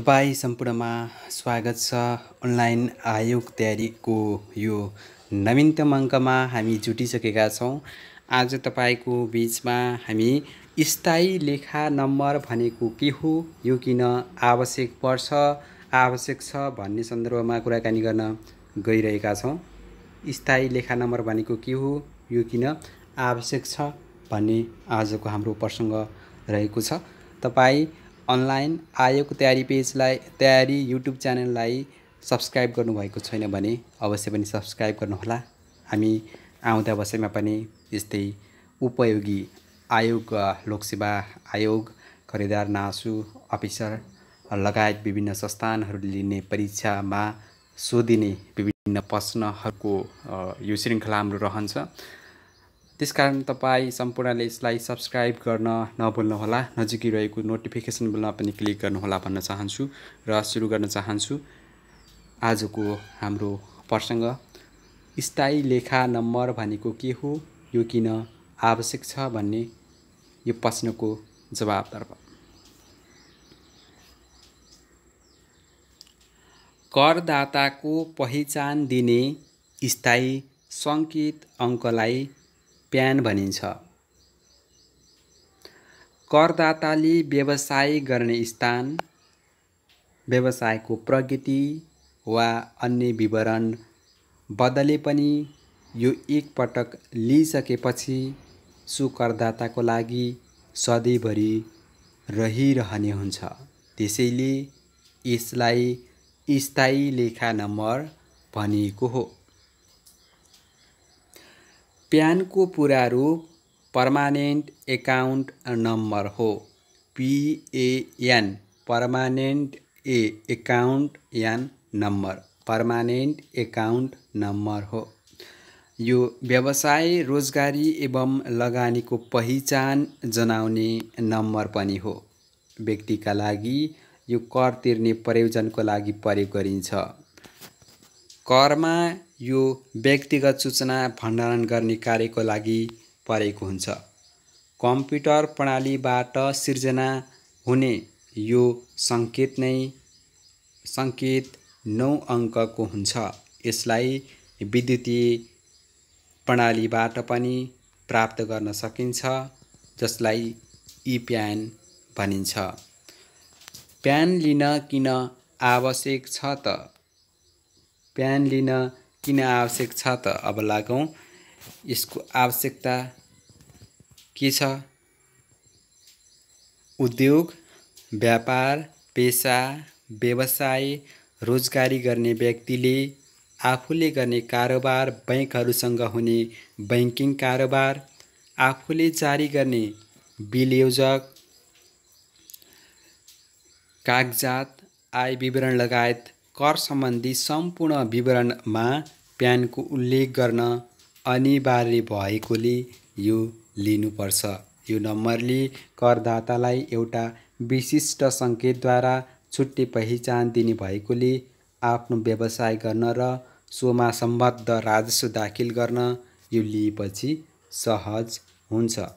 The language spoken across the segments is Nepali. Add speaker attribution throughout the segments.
Speaker 1: तपाईँ सम्पूर्णमा स्वागत छ अनलाइन आयोग तयारीको यो नवीनतम अङ्कमा हामी जुटिसकेका छौँ आज तपाईँको बिचमा हामी स्थायी लेखा नम्बर भनेको के हो यो किन आवश्यक पर्छ आवश्यक छ भन्ने सन्दर्भमा कुराकानी गर्न गइरहेका छौँ स्थायी लेखा नम्बर भनेको के हो यो किन आवश्यक छ भन्ने आजको हाम्रो प्रसङ्ग रहेको छ तपाईँ अनलाइन आयोगको तयारी पेजलाई तयारी युट्युब च्यानललाई सब्सक्राइब गर्नुभएको छैन भने अवश्य पनि सब्सक्राइब गर्नुहोला हामी आउँदा बसेमा पनि यस्तै उपयोगी आयोग लोकसेवा आयोग खरिदार नासु अफिसर लगायत विभिन्न संस्थानहरूले लिने परीक्षामा सोधिने विभिन्न प्रश्नहरूको यो श्रृङ्खला हाम्रो रहन्छ त्यसकारण तपाईँ सम्पूर्णले यसलाई सब्सक्राइब गर्न नभुल्नुहोला नजिकै रहेको नोटिफिकेसन बेलमा पनि क्लिक गर्नुहोला भन्न चाहन्छु र सुरु गर्न चाहन्छु आजको हाम्रो प्रसङ्ग स्थायी लेखा नम्बर भनेको के हो यो किन आवश्यक छ भन्ने यो प्रश्नको जवाबतर्फ करदाताको पहिचान दिने स्थायी सङ्केत अङ्कलाई प्यान भनिन्छ करदाताले व्यवसाय गर्ने स्थान व्यवसायको प्रगति वा अन्य विवरण बदले पनि यो एकपटक लिइसकेपछि सु करदाताको लागि सधैँभरि रहिरहने हुन्छ त्यसैले यसलाई स्थायी लेखा नम्बर भनिएको हो प्यानको पुरा रूप पर्मानेन्ट एकाउन्ट नम्बर हो PAN permanent A account N number permanent account number हो यो व्यवसाय रोजगारी एवं लगानीको पहिचान जनाउने नम्बर पनि हो व्यक्तिका लागि यो कर तिर्ने प्रयोजनको लागि प्रयोग गरिन्छ करमा यो व्यक्तिगत सूचना भण्डारण गर्ने कार्यको लागि परेको हुन्छ कम्प्युटर प्रणालीबाट सिर्जना हुने यो सङ्केत नै सङ्केत नौ अङ्कको हुन्छ यसलाई विद्युतीय प्रणालीबाट पनि प्राप्त गर्न सकिन्छ जसलाई इप्यान भनिन्छ प्यान लिन किन आवश्यक छ त प्यान लिन किन आवश्यक छ त अब लागौँ यसको आवश्यकता के छ उद्योग व्यापार पेसा व्यवसाय रोजगारी गर्ने व्यक्तिले आफूले गर्ने कारोबार बैङ्कहरूसँग हुने बैङ्किङ कारोबार आफूले जारी गर्ने बिलयोजक कागजात आय विवरण लगायत कर सम्बन्धी सम्पूर्ण विवरणमा प्यानको उल्लेख गर्न अनिवार्य भएकोले यो लिनुपर्छ यो नम्बरले करदातालाई एउटा विशिष्ट सङ्केतद्वारा छुट्टी पहिचान दिने भएकोले आफ्नो व्यवसाय गर्न र सोमा सम्बद्ध राजस्व दाखिल गर्न यो लिएपछि सहज हुन्छ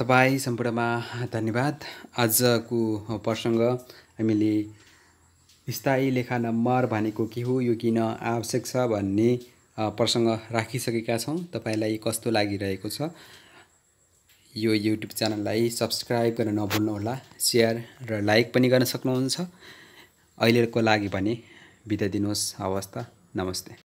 Speaker 1: तपाईँ सम्पूर्णमा धन्यवाद आजको प्रसङ्ग हामीले स्थायी लेखा नम्बर भनेको के हो यो किन आवश्यक छ भन्ने प्रसङ्ग राखिसकेका छौँ तपाईँलाई कस्तो लागिरहेको छ यो युट्युब च्यानललाई सब्सक्राइब गर्न नभुल्नुहोला सेयर र लाइक पनि गर्न सक्नुहुन्छ अहिलेको लागि भने बिदा दिनुहोस् हवस् त नमस्ते